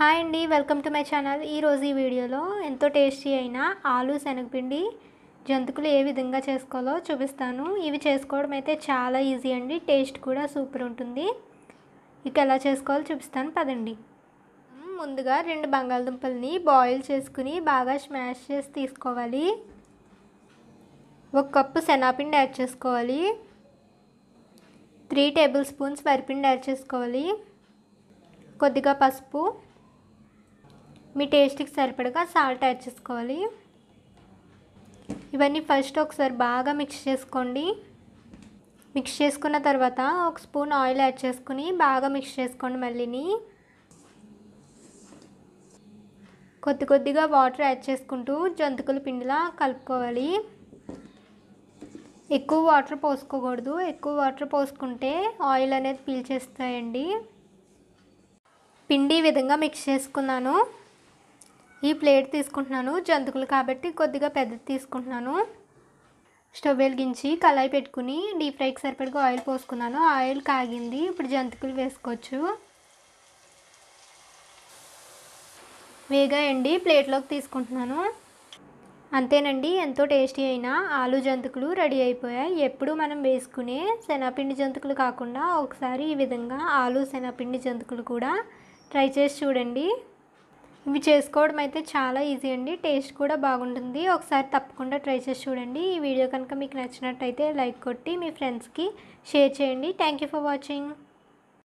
hi అండి welcome to my channel ఈరోజు ఈ వీడియోలో ఎంతో టేస్టీ అయిన ఆలు శనగపిండి జంతుకులు ఏ విధంగా చేసుకోవాలో చూపిస్తాను ఇవి చేసుకోవడం అయితే చాలా ఈజీ అండి టేస్ట్ కూడా సూపర్ ఉంటుంది ఇక ఎలా చేసుకోవాలో చూపిస్తాను పదండి ముందుగా రెండు బంగాళదుంపల్ని బాయిల్ చేసుకుని బాగా స్మాష్ చేసి తీసుకోవాలి ఒక కప్పు శనగపిండి యాడ్ చేసుకోవాలి త్రీ టేబుల్ స్పూన్స్ వరిపిండి యాడ్ చేసుకోవాలి కొద్దిగా పసుపు మీ టేస్ట్కి సరిపడగా సాల్ట్ యాడ్ చేసుకోవాలి ఇవన్నీ ఫస్ట్ ఒకసారి బాగా మిక్స్ చేసుకోండి మిక్స్ చేసుకున్న తర్వాత ఒక స్పూన్ ఆయిల్ యాడ్ చేసుకుని బాగా మిక్స్ చేసుకోండి మళ్ళీని కొద్ది కొద్దిగా వాటర్ యాడ్ చేసుకుంటూ జంతికల పిండిలా కలుపుకోవాలి ఎక్కువ వాటర్ పోసుకోకూడదు ఎక్కువ వాటర్ పోసుకుంటే ఆయిల్ అనేది పీల్చేస్తాయండి పిండి ఈ విధంగా మిక్స్ చేసుకున్నాను ఈ ప్లేట్ తీసుకుంటున్నాను జంతుకులు కాబట్టి కొద్దిగా పెద్దది తీసుకుంటున్నాను స్టవ్ వెలిగించి కళాయి పెట్టుకుని డీప్ ఫ్రైకి సరిపడగా ఆయిల్ పోసుకున్నాను ఆయిల్ కాగింది ఇప్పుడు జంతికలు వేసుకోవచ్చు వేగాయండి ప్లేట్లోకి తీసుకుంటున్నాను అంతేనండి ఎంతో టేస్టీ అయినా ఆలు జంతికలు రెడీ అయిపోయాయి ఎప్పుడు మనం వేసుకునే శనగపిండి జంతుకులు కాకుండా ఒకసారి ఈ విధంగా ఆలు శనగపిండి జంతికలు కూడా ట్రై చేసి చూడండి ఇవి చేసుకోవడం అయితే చాలా ఈజీ అండి టేస్ట్ కూడా బాగుంటుంది ఒకసారి తప్పకుండా ట్రై చేసి చూడండి ఈ వీడియో కనుక మీకు నచ్చినట్టయితే లైక్ కొట్టి మీ ఫ్రెండ్స్కి షేర్ చేయండి థ్యాంక్ యూ ఫర్ వాచింగ్